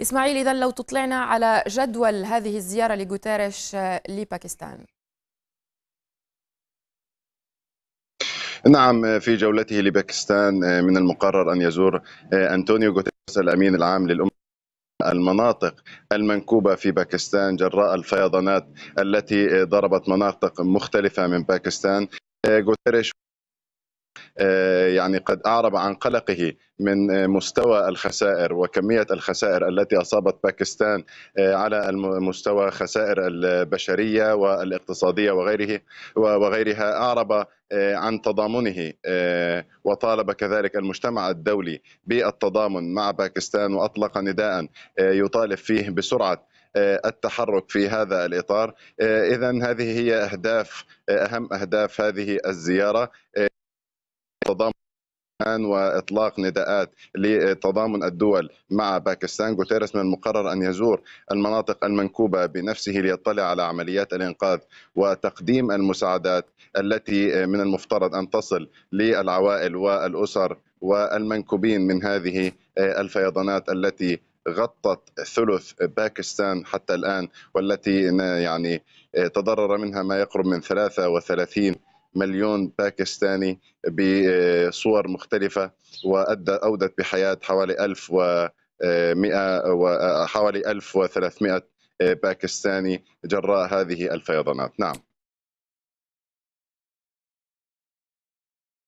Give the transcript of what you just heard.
إسماعيل إذا لو تطلعنا على جدول هذه الزيارة لغوتيريش آه، لباكستان نعم في جولته لباكستان آه، من المقرر أن يزور آه، أنتونيو غوتيريس الأمين العام للأمم المناطق المنكوبه في باكستان جراء الفيضانات التي ضربت مناطق مختلفه من باكستان غوتيريش آه، يعني قد أعرب عن قلقه من آه، مستوى الخسائر وكمية الخسائر التي أصابت باكستان آه، على مستوى خسائر البشرية والاقتصادية وغيره وغيرها أعرب عن تضامنه وطالب كذلك المجتمع الدولي بالتضامن مع باكستان وأطلق نداء يطالب فيه بسرعة التحرك في هذا الاطار اذا هذه هي اهداف اهم اهداف هذه الزياره تضامن واطلاق نداءات لتضامن الدول مع باكستان غوتيرس من المقرر ان يزور المناطق المنكوبه بنفسه ليطلع على عمليات الانقاذ وتقديم المساعدات التي من المفترض ان تصل للعوائل والاسر والمنكوبين من هذه الفيضانات التي غطت ثلث باكستان حتى الان والتي يعني تضرر منها ما يقرب من 33 مليون باكستاني بصور مختلفة وأدى أودت بحياة حوالي وحوالي ألف وثلاثمائة باكستاني جراء هذه الفيضانات نعم